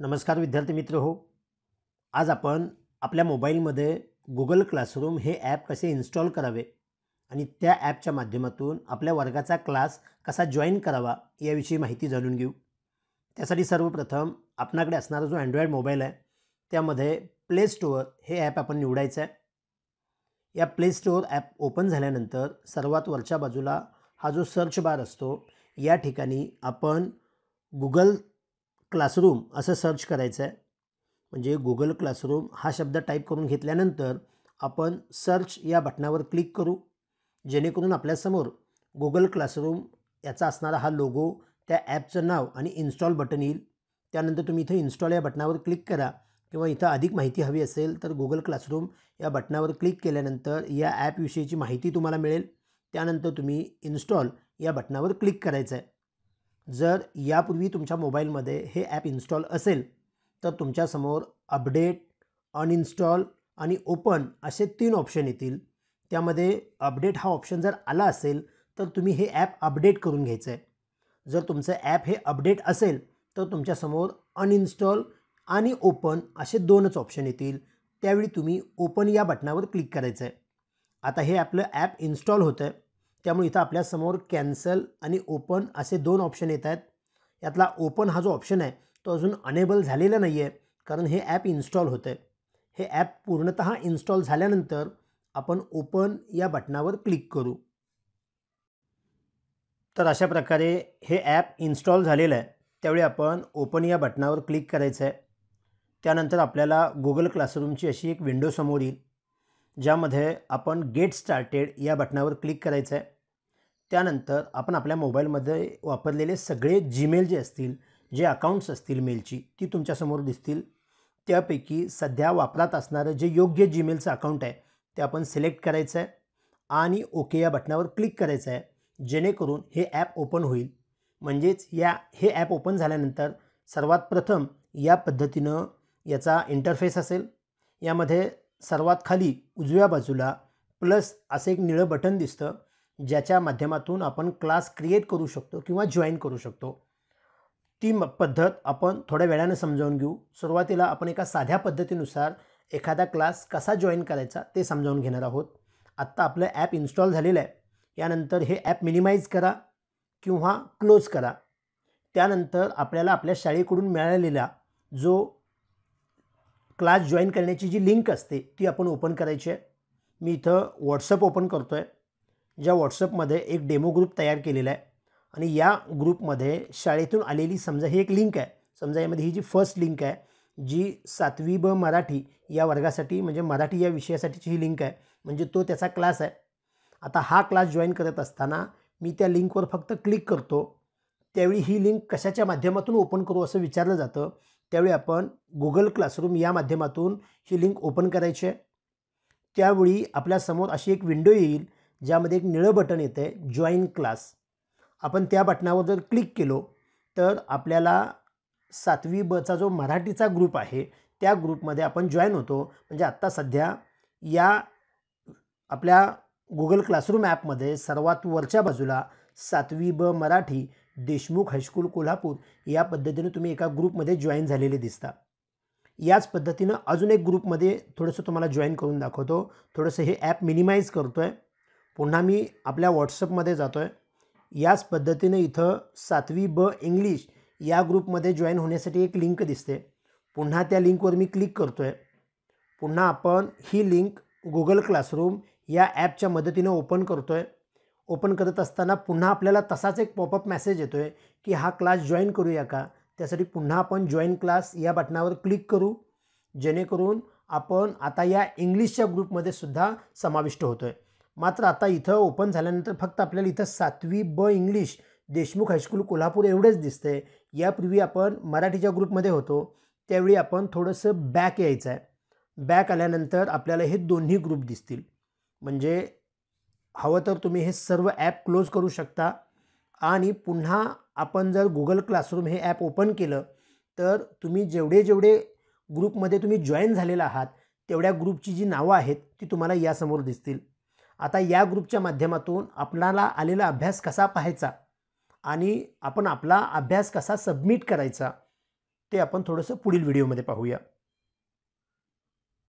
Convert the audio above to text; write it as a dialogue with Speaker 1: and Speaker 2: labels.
Speaker 1: नमस्कार विद्यार्थी मित्र हो आज आपण आपल्या मोबाईलमध्ये गुगल क्लासरूम हे ॲप कसे इन्स्टॉल करावे आणि त्या ॲपच्या माध्यमातून आपल्या वर्गाचा क्लास कसा जॉईन करावा याविषयी माहिती जाणून घेऊ त्यासाठी सर्वप्रथम आपणाकडे असणारा जो अँड्रॉईड मोबाईल आहे त्यामध्ये प्ले स्टोअर हे ॲप आपण निवडायचं आहे या प्ले स्टोअर ॲप ओपन झाल्यानंतर सर्वात वरच्या बाजूला हा जो सर्च बार असतो या ठिकाणी आपण गुगल क्लासरूम असं सर्च करायचं आहे म्हणजे गुगल क्लासरूम हा शब्द टाईप करून घेतल्यानंतर आपण सर्च या बटणावर क्लिक करू जेणेकरून आपल्यासमोर गुगल क्लासरूम याचा असणारा हा लोगो त्या ॲपचं नाव आणि इन्स्टॉल बटन येईल त्यानंतर तुम्ही इथं इन्स्टॉल या बटणावर क्लिक करा किंवा इथं अधिक माहिती हवी असेल तर गुगल क्लासरूम या बटणावर क्लिक केल्यानंतर या ॲपविषयीची माहिती तुम्हाला मिळेल त्यानंतर तुम्ही इन्स्टॉल या बटणावर क्लिक करायचं आहे जर यापूर्वी तुमच्या मोबाईलमध्ये हे ॲप इन्स्टॉल असेल तर तुमच्यासमोर अपडेट अनइन्स्टॉल आणि ओपन असे तीन ऑप्शन येतील त्यामध्ये अपडेट हा ऑप्शन जर आला असेल तर तुम्ही हे ॲप अपडेट करून घ्यायचं आहे जर तुमचं ॲप हे अपडेट असेल तर तुमच्यासमोर अनइन्स्टॉल आणि ओपन असे दोनच ऑप्शन येतील त्यावेळी तुम्ही ओपन या बटनावर क्लिक करायचं आहे आता हे आपलं ॲप इन्स्टॉल होतं आहे त्यामुळे इथं आपल्यासमोर कॅन्सल आणि ओपन असे दोन ऑप्शन येत आहेत यातला ओपन हा जो ऑप्शन आहे तो अजून अनेबल झालेला नाही आहे कारण हे ॲप इन्स्टॉल होतं आहे हे ॲप पूर्णत इन्स्टॉल झाल्यानंतर आपण ओपन या बटनावर क्लिक करू तर अशा प्रकारे हे ॲप इन्स्टॉल झालेलं आहे त्यावेळी आपण ओपन या बटनावर क्लिक करायचं आहे त्यानंतर आपल्याला गुगल क्लासरूमची अशी एक विंडो समोर येईल ज्यामध्ये आपण गेट स्टार्टेड या बटनावर क्लिक करायचं आहे त्यानंतर आपण आपल्या मोबाईलमध्ये वापरलेले सगळे जीमेल जे असतील जे अकाउंट्स असतील मेलची ती तुमच्यासमोर दिसतील त्यापैकी सध्या वापरात असणारं जे योग्य जीमेलचं अकाउंट आहे ते आपण सिलेक्ट करायचं आहे आणि ओके या बटनावर क्लिक करायचं आहे जेणेकरून हे ॲप ओपन होईल म्हणजेच या हे ॲप ओपन झाल्यानंतर सर्वात प्रथम या पद्धतीनं याचा इंटरफेस असेल यामध्ये सर्वात खाली उजव्या बाजूला प्लस असं एक निळं बटन दिसतं ज्याच्या माध्यमातून आपण क्लास क्रिएट करू शकतो किंवा जॉईन करू शकतो ती म पद्धत आपण थोड्या वेळानं समजावून घेऊ सुरुवातीला आपण एका साध्या पद्धतीनुसार एखादा क्लास कसा जॉईन करायचा ते समजावून घेणार आहोत आत्ता आपलं ॲप इन्स्टॉल झालेलं आहे यानंतर हे ॲप मिनिमाइज करा किंवा क्लोज करा त्यानंतर आपल्याला आपल्या शाळेकडून मिळालेला जो क्लास जॉईन करण्याची जी लिंक असते ती आपण ओपन करायची आहे मी इथं व्हॉट्सअप ओपन करतो आहे ज्या व्हॉट्सअपमध्ये एक डेमो ग्रुप तयार केलेला आहे आणि या ग्रुपमध्ये शाळेतून आलेली समजा ही एक लिंक आहे समजा यामध्ये ही जी फर्स्ट लिंक आहे जी सातवी ब मराठी या वर्गासाठी म्हणजे मराठी या विषयासाठीची ही लिंक आहे म्हणजे तो त्याचा क्लास आहे आता हा क्लास जॉईन करत असताना मी त्या लिंकवर फक्त क्लिक करतो त्यावेळी ही लिंक कशाच्या माध्यमातून ओपन करू असं विचारलं जातं त्यावेळी आपण गुगल क्लासरूम या माध्यमातून ही लिंक ओपन करायची आहे त्यावेळी आपल्यासमोर अशी एक विंडो येईल ज्यामध्ये एक निळं बटन येतं आहे जॉईन क्लास आपण त्या बटनावर जर क्लिक केलो तर आपल्याला सातवी बचा जो मराठीचा ग्रुप आहे त्या ग्रुपमध्ये आपण जॉईन होतो म्हणजे आत्ता सध्या या आपल्या गुगल क्लासरूम ॲपमध्ये सर्वात वरच्या बाजूला सातवी ब मराठी देशमुख हायस्कूल कोल्हापूर या पद्धतीनं तुम्ही एका ग्रुपमध्ये जॉईन झालेले दिसता याच पद्धतीनं अजून एक ग्रुपमध्ये थोडंसं तुम्हाला जॉईन करून दाखवतो थोडंसं हे ॲप मिनिमाइज करतो आहे पुन्हा मी आपल्या व्हॉट्सअपमध्ये जातो आहे याच पद्धतीने इथं सातवी ब इंग्लिश या ग्रुपमध्ये जॉईन होण्यासाठी एक लिंक दिसते पुन्हा त्या लिंकवर मी क्लिक करतो आहे पुन्हा आपण ही लिंक गुगल क्लासरूम या ॲपच्या मदतीने ओपन करतो आहे ओपन करत असताना पुन्हा आपल्याला तसाच एक पॉपअप मेसेज येतो आहे की हा क्लास जॉईन करूया का त्यासाठी पुन्हा आपण जॉईन क्लास या बटनावर क्लिक करू जेणेकरून आपण आता या इंग्लिशच्या ग्रुपमध्ये सुद्धा समाविष्ट होतो आहे मात्र आता इथं ओपन झाल्यानंतर फक्त आपल्याला इथं सातवी ब इंग्लिश देशमुख हायस्कूल कोल्हापूर एवढेच दिसतं आहे यापूर्वी आपण मराठीच्या ग्रुपमध्ये होतो त्यावेळी आपण थोडंसं बॅक यायचं आहे बॅक आल्यानंतर आपल्याला हे दोन्ही ग्रुप दिसतील म्हणजे हवं तर तुम्ही हे सर्व ॲप क्लोज करू शकता आणि पुन्हा आपण जर गुगल क्लासरूम हे ॲप ओपन केलं तर तुम्ही जेवढे जेवढे ग्रुपमध्ये तुम्ही जॉईन झालेला आहात तेवढ्या ग्रुपची जी नावं आहेत ती तुम्हाला यासमोर दिसतील आता या ग्रुपच्या माध्यमातून आपल्याला आलेला अभ्यास कसा पाहायचा आणि आपण आपला अभ्यास कसा सबमिट करायचा ते आपण थोडंसं पुढील व्हिडिओमध्ये पाहूया